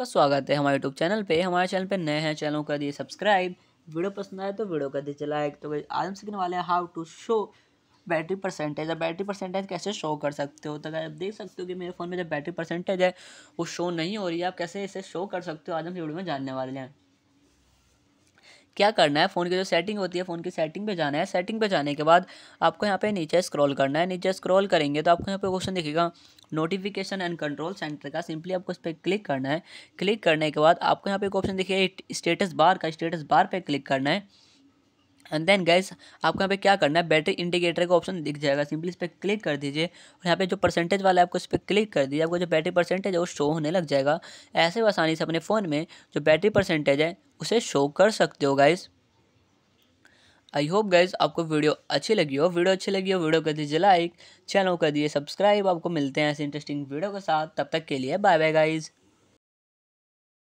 आपका स्वागत है हमारे यूट्यूब चैनल पे हमारे चैनल पे नए हैं चैनल कर दिए सब्सक्राइब वीडियो पसंद आए तो वीडियो कर दीजिए लाइक तो आज हम सीखने वाले हैं how to show battery percentage और बैटरी परसेंटेज कैसे शो कर सकते हो तो अगर आप देख सकते हो कि मेरे फ़ोन में जब बैटरी परसेंटेज है वो शो नहीं हो रही है आप कैसे इसे शो कर सकते हो आज हम वीडियो में जानने वाले हैं क्या करना है फ़ोन की जो सेटिंग होती है फ़ोन की सेटिंग पे जाना है सेटिंग पे जाने के बाद आपको यहाँ पे नीचे स्क्रॉल करना है नीचे स्क्रॉल करेंगे तो आपको यहाँ पे क्वेश्चन दिखेगा नोटिफिकेशन एंड कंट्रोल सेंटर का सिंपली आपको इस पर क्लिक करना है क्लिक करने के बाद आपको यहाँ पे एक ऑप्शन दिखेगा स्टेटस बार का स्टेटस बार पर क्लिक करना है एंड देन गैस आपको यहाँ पे क्या करना है बैटरी इंडिकेटर का ऑप्शन दिख जाएगा सिंपली इस पर क्लिक कर दीजिए और यहाँ पे जो परसेंटेज वाला है आपको इस पर क्लिक कर दीजिए आपको जो बैटरी परसेंटेज है वो शो होने लग जाएगा ऐसे आसानी से अपने फ़ोन में जो बैटरी परसेंटेज है उसे शो कर सकते हो गाइज़ आई होप गाइज आपको वीडियो अच्छी लगी हो वीडियो अच्छी लगी हो वीडियो कर दीजिए लाइक चैनल कर दिए सब्सक्राइब आपको मिलते हैं ऐसे इंटरेस्टिंग वीडियो के साथ तब तक के लिए बाय बाय गाइज़